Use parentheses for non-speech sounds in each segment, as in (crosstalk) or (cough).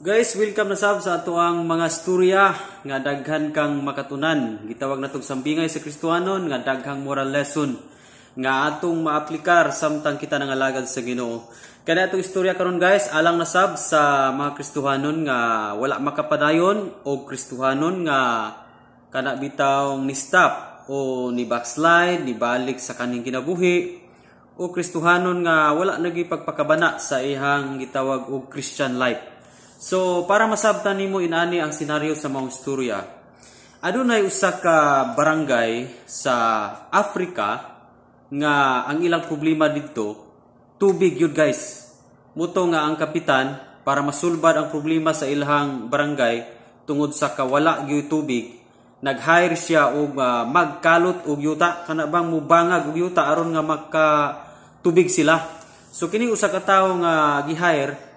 Guys, welcome na sab sa ato ang mga storya nga daghan kang makatunan. Gitawag natog sambingay sa Kristohanon nga daghang moral lesson nga atong maaplikar samtang kita nangalagad sa Ginoo. Kani atong istorya karon guys, alang na sab sa mga Kristohanon nga wala makapadayon o Kristohanon nga kana bitaw ni stop o ni backslide, ni balik sa kaning kinabuhi o Kristohanon nga wala nagipagpakabana sa ihang gitawag og Christian life So, para masabtan nimo inani ang senaryo sa maong istorya, adunay usa ka barangay sa Africa nga ang ilang problema didto tubig yun guys. Muto nga ang kapitan para masulbad ang problema sa ilang barangay tungod sa kawala gyud tubig, nag-hire siya og uh, magkalot og yuta kana bang mubangag og yuta aron nga maka tubig sila. So kini usa ka tawo nga uh, gi-hire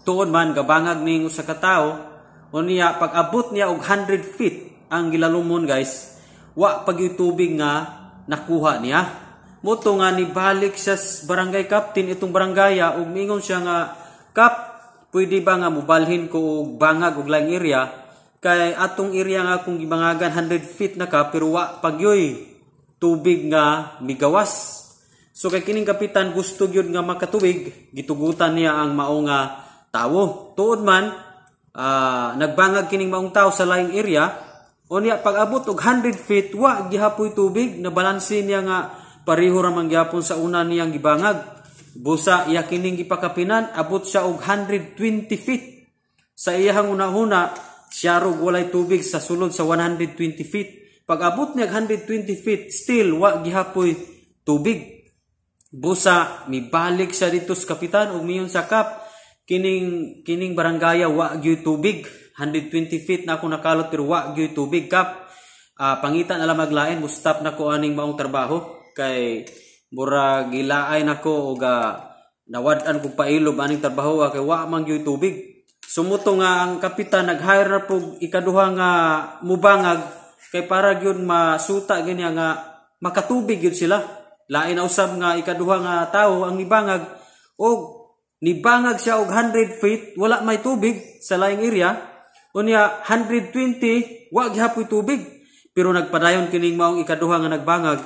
Tuon man gabangag ning usa ka tawo unya pag-abot niya og 100 feet ang gilalumon guys, wa pagitubig nga nakuha niya. Moto nga nibalik siya sa barangay captain itong barangaya og mingon siya nga kap pwede ba nga mubalhin ko og bangag og lain area kay atong area nga kung gibangagan 100 feet na ka pero wa pagyoy tubig nga migawas. So kay kining kapitan gusto gyud nga makatubig, gitugutan niya ang mao nga tawo. Tuod man, uh, nagbangag kining maong tao sa laing area, o niya pag-abot og 100 feet, wa gihapoy tubig, nabalansi niya nga pareho ramang gihapon sa una niyang gibangag. Busa iya kining gipakapinan, abot siya og 120 feet. Sa iyahang una-una, siya rog walay tubig sa sulod sa 120 feet. Pag abot niya 120 feet, still wa gihapoy tubig. Busa, mibalik siya dito sa kapitan o miyon sa kap kining kining barangay wa gyud tubig 120 feet na ako nakalot pero wa gyud tubig kap uh, pangita na lang maglain mo stop na ko aning maong trabaho kay mura gilaay nako og uh, nawad-an kog pailob aning trabaho ah, kay wa man gyud tubig sumuto nga ang kapitan nag-hire na pug ikaduha nga mubangag kay para gyud masuta gani nga makatubig gyud sila lain na usab nga ikaduha nga tawo ang ibangag og nibangag siya og 100 feet wala may tubig sa laing area unya 120 wa gihapon tubig pero nagpadayon kining maong ikaduha nga nagbangag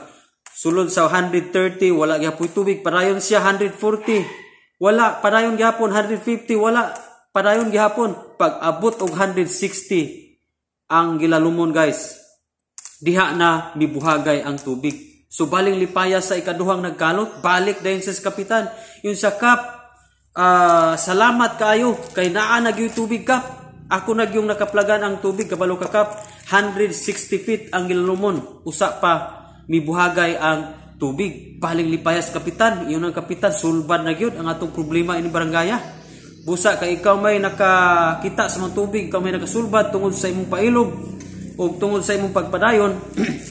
sulod sa 130 wala gyapoy tubig padayon siya 140 wala padayon gyapon 150 wala padayon gyapon pag abot og 160 ang gilalumon guys diha na mibuhagay ang tubig so baling lipaya sa ikaduhang nagkalot balik dayon sa kapitan Yung sa cup uh, salamat kayo kay naa nag tubig ka Ako nag yung nakaplagan ang tubig kabalo ka kap. 160 feet ang gilalumon. Usa pa mibuhagay ang tubig. Paling lipayas kapitan. Iyon ang kapitan. sulbad na gyud ang atong problema ini barangaya. Ah. Busa kay ikaw may nakakita sa mga tubig, ikaw may nakasulbad tungod sa imong pailog o tungod sa imong pagpadayon.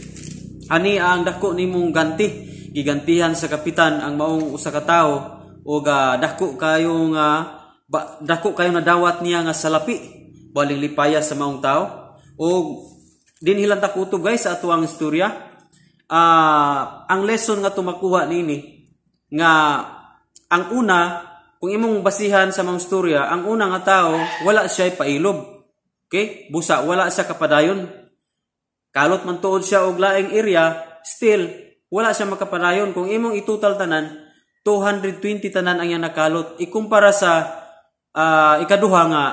(clears throat) ani ang dako nimong ganti. Gigantihan sa kapitan ang maong usa ka tawo o ga dako kayo nga ba, dako kayo na dawat niya nga salapi baling lipaya sa maong tao o din hilang takuto guys sa ato ang istorya uh, ang lesson nga tumakuha nini nga ang una kung imong basihan sa mga istorya ang una nga tao wala siya pailob okay busa wala siya kapadayon kalot man tuod siya og laing area still wala siya makapadayon kung imong itutal tanan 220 tanan ang yang nakalot. Ikumpara sa uh, ikaduha nga,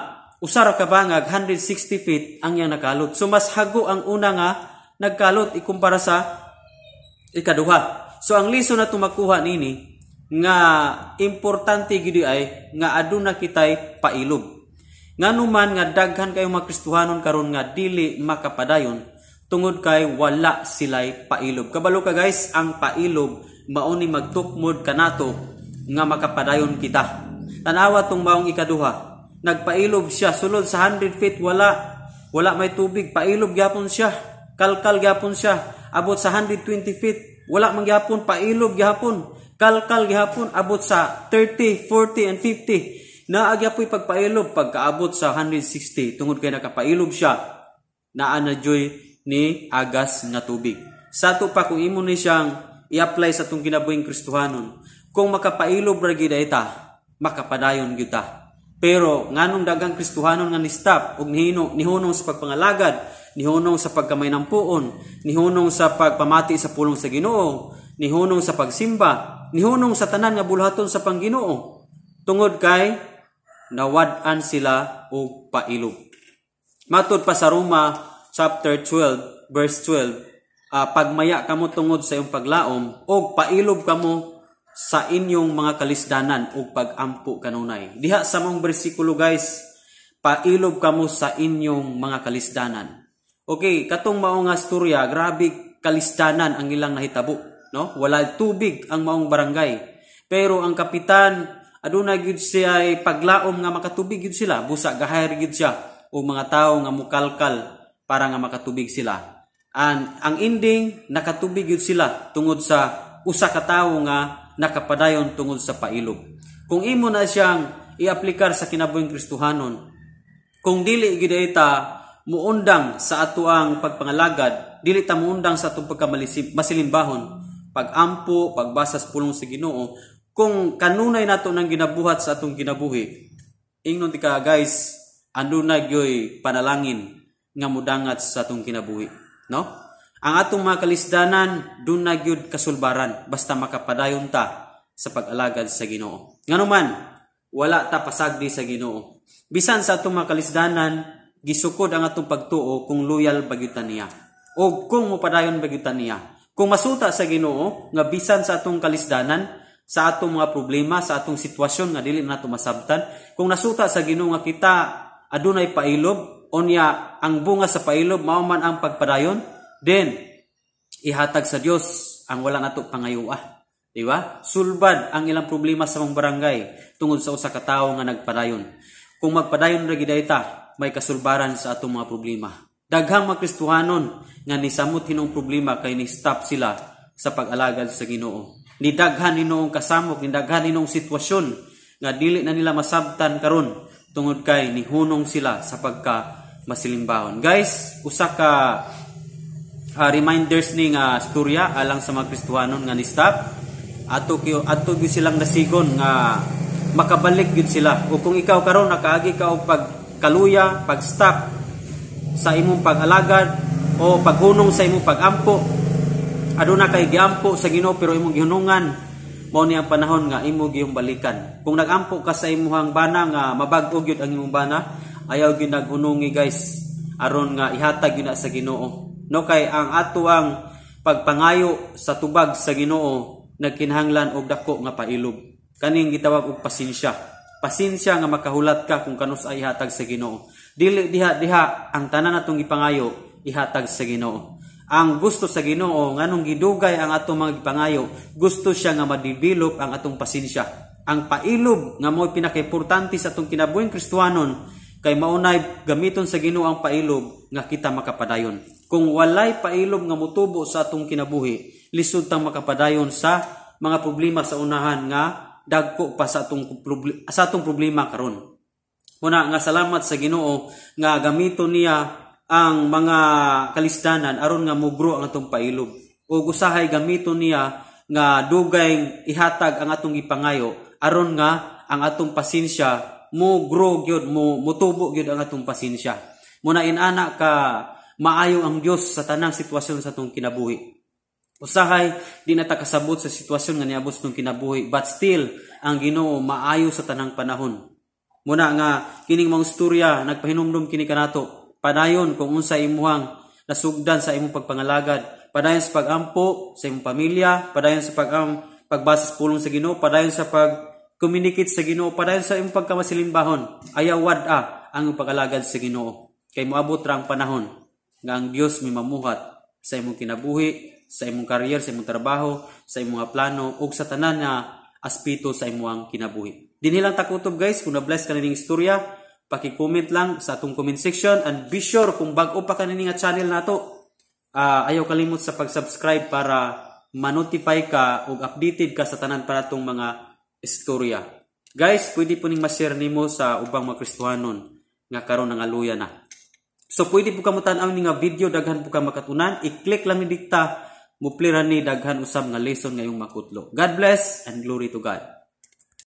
usara ka bangag, 160 feet ang yang nakalot. So mas hago ang una nga nagkalot ikumpara sa ikaduha. So ang lison na tumakuha nini nga importante gidi ay nga aduna kitay pailog. Nganuman nga daghan kayo makristuhanon karon nga dili makapadayon tungod kay wala silay pailob. Kabalo ka guys, ang pailob mao ni magtukmod kanato nga makapadayon kita. Tanawa tong maong ikaduha. Nagpailob siya sulod sa 100 feet wala wala may tubig pailob gyapon siya kalkal gyapon siya abot sa 120 feet wala man gyapon pailob gyapon kalkal gyapon abot sa 30 40 and 50 naagya po'y pagpailob pagkaabot sa 160 tungod kay nakapailob siya naa na joy ni agas nga tubig. Sa ato pa kung imo ni siyang i-apply sa tong ginabuhing Kristuhanon, kung makapailo bragida ita, makapadayon gyuta. Pero nganong dagang Kristuhanon nga ni stop og nihino nihunong sa pagpangalagad, nihunong sa pagkamay ng puon, nihunong sa pagpamati sa pulong sa Ginoo, nihunong sa pagsimba, nihunong sa tanan nga bulhaton sa Panginoo. Tungod kay nawad-an sila og pailob. Matod pa sa Roma chapter 12, verse 12, uh, ah, pagmaya kamo tungod sa iyong paglaom o pailob kamo sa inyong mga kalisdanan o pagampo kanunay. Diha sa mong bersikulo guys, pailob kamo sa inyong mga kalisdanan. Okay, katong maong nga storya, grabe kalisdanan ang ilang nahitabo, no? Wala tubig ang maong barangay. Pero ang kapitan aduna gyud siya ay paglaom nga makatubig gyud sila, busa gahayr gyud siya o mga tawo nga mukalkal para nga makatubig sila. And ang ending, nakatubig yun sila tungod sa usa ka tawo nga nakapadayon tungod sa pailog. Kung imo na siyang i iaplikar sa kinabuhing Kristohanon, kung dili gid ta muundang sa atuang pagpangalagad, dili ta muundang sa atong pagkamalisilimbahon, pagampo, pagbasa sa pulong sa Ginoo, kung kanunay nato nang ginabuhat sa atong ginabuhi. Ingnon ti ka guys, ando na gyoy panalangin nga mudangat sa atong kinabuhi. No? Ang atong mga kalisdanan, dun na gyud kasulbaran basta makapadayon ta sa pag-alagad sa Ginoo. Nganuman, wala ta pasagdi sa Ginoo. Bisan sa atong mga kalisdanan, gisukod ang atong pagtuo kung loyal bagyutan niya o kung mupadayon bagyutan niya. Kung masuta sa Ginoo nga bisan sa atong kalisdanan, sa atong mga problema, sa atong sitwasyon nga dili na nato kung nasuta sa Ginoo nga kita adunay pailob, Unya, ang bunga sa pailob, mao man ang pagpadayon, then, ihatag sa Dios ang wala nato pangayuah. Di ba? Sulbad ang ilang problema sa mong barangay tungod sa usa ka tawo nga nagpadayon. Kung magpadayon ra gid may kasulbaran sa atong mga problema. Daghang mga Kristohanon nga nisamot hinong problema kay ni stop sila sa pag-alagad sa Ginoo. Ni daghan hinoong kasamok, ni daghan hinoong sitwasyon nga dili na nila masabtan karon tungod kay nihunong sila sa pagka masilimbahon. Guys, usa ka uh, reminders ning uh, storya alang sa mga Kristohanon nga ni-stop ato kyo ato gyud silang nasigon nga makabalik gyud sila. O kung ikaw karon nakaagi ka og pagkaluya, pag-stop sa imong pag-alagad o paghunong sa imong pag-ampo. Aduna kay giampo sa Ginoo pero imong gihunungan mao ni ang panahon nga imo giyong balikan. Kung nagampo ka sa imong bana nga mabag-o gyud ang imong bana, ayaw gyud guys aron nga ihatag yun na sa Ginoo no kay ang atuang pagpangayo sa tubag sa Ginoo nagkinahanglan og dako nga pailob kaning gitawag og pasensya pasensya nga makahulat ka kung kanus ay ihatag sa Ginoo dili diha diha ang tanan natong gipangayo ihatag sa Ginoo ang gusto sa Ginoo nganong gidugay ang atong mga gipangayo gusto siya nga madevelop ang atong pasensya ang pailob nga mo pinakaimportante sa atong kinabuhi Kristuwanon kay maunay gamiton sa Ginoo ang pailog nga kita makapadayon. Kung walay pailog nga motubo sa atong kinabuhi, lisod tang makapadayon sa mga problema sa unahan nga dagko pa sa atong sa atong problema karon. Muna nga salamat sa Ginoo nga gamiton niya ang mga kalisdanan aron nga mugro ang atong pailog. O usahay gamiton niya nga dugay ihatag ang atong ipangayo aron nga ang atong pasensya mo grow gyud mo mutubo gyud ang atong pasensya muna na inana ka maayo ang Dios sa tanang sitwasyon sa atong kinabuhi usahay di na takasabot sa sitwasyon nga niabot sa kinabuhi but still ang Ginoo maayo sa tanang panahon muna nga kining mga istorya nagpahinumdum kini kanato padayon kung unsa imuhang nasugdan sa imong pagpangalagad padayon sa pagampo sa imong pamilya padayon sa pag pagbasis pulong sa Ginoo padayon sa pag Communicate sa Ginoo para sa imong ayaw Ayawad a ah, ang pagalagad sa Ginoo. Kay moabot ra ang panahon nga ang Dios mimamuhat sa imong kinabuhi, sa imong karyer, sa imong trabaho, sa imong plano ug sa tanan nga aspeto sa imong kinabuhi. Dinhi lang takutob guys kung na-bless ka ning istorya, paki-comment lang sa atong comment section and be sure kung bag-o pa ka nga channel nato, uh, ayaw kalimot sa pag-subscribe para ma-notify ka ug updated ka sa tanan para itong mga istorya. Guys, pwede po ning ma-share nimo sa ubang mga Kristohanon nga karon nga luya na. So pwede po kamo tan-aw ni nga video daghan po ka makatunan. I-click lang ni dikta mupliran ni daghan usab nga lesson ngayong makutlo. God bless and glory to God.